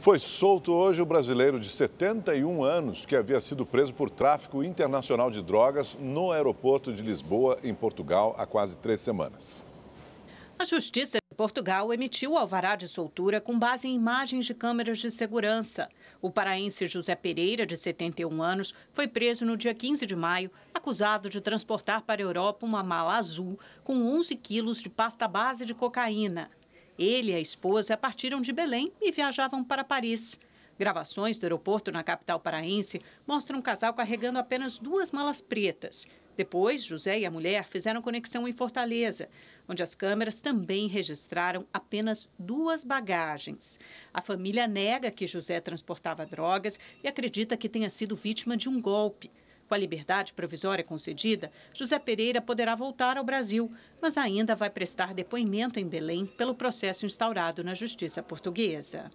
Foi solto hoje o brasileiro de 71 anos que havia sido preso por tráfico internacional de drogas no aeroporto de Lisboa, em Portugal, há quase três semanas. A Justiça de Portugal emitiu o alvará de soltura com base em imagens de câmeras de segurança. O paraense José Pereira, de 71 anos, foi preso no dia 15 de maio, acusado de transportar para a Europa uma mala azul com 11 quilos de pasta base de cocaína. Ele e a esposa partiram de Belém e viajavam para Paris. Gravações do aeroporto na capital paraense mostram um casal carregando apenas duas malas pretas. Depois, José e a mulher fizeram conexão em Fortaleza, onde as câmeras também registraram apenas duas bagagens. A família nega que José transportava drogas e acredita que tenha sido vítima de um golpe. Com a liberdade provisória concedida, José Pereira poderá voltar ao Brasil, mas ainda vai prestar depoimento em Belém pelo processo instaurado na Justiça Portuguesa.